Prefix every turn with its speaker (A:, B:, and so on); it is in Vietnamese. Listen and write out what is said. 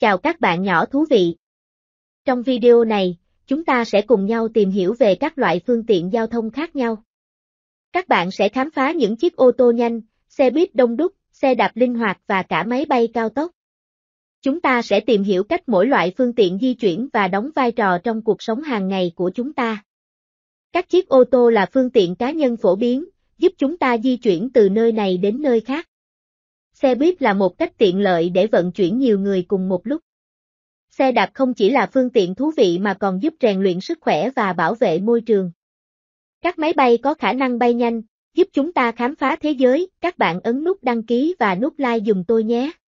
A: Chào các bạn nhỏ thú vị. Trong video này, chúng ta sẽ cùng nhau tìm hiểu về các loại phương tiện giao thông khác nhau. Các bạn sẽ khám phá những chiếc ô tô nhanh, xe buýt đông đúc, xe đạp linh hoạt và cả máy bay cao tốc. Chúng ta sẽ tìm hiểu cách mỗi loại phương tiện di chuyển và đóng vai trò trong cuộc sống hàng ngày của chúng ta. Các chiếc ô tô là phương tiện cá nhân phổ biến, giúp chúng ta di chuyển từ nơi này đến nơi khác. Xe buýt là một cách tiện lợi để vận chuyển nhiều người cùng một lúc. Xe đạp không chỉ là phương tiện thú vị mà còn giúp rèn luyện sức khỏe và bảo vệ môi trường. Các máy bay có khả năng bay nhanh, giúp chúng ta khám phá thế giới, các bạn ấn nút đăng ký và nút like dùm tôi nhé.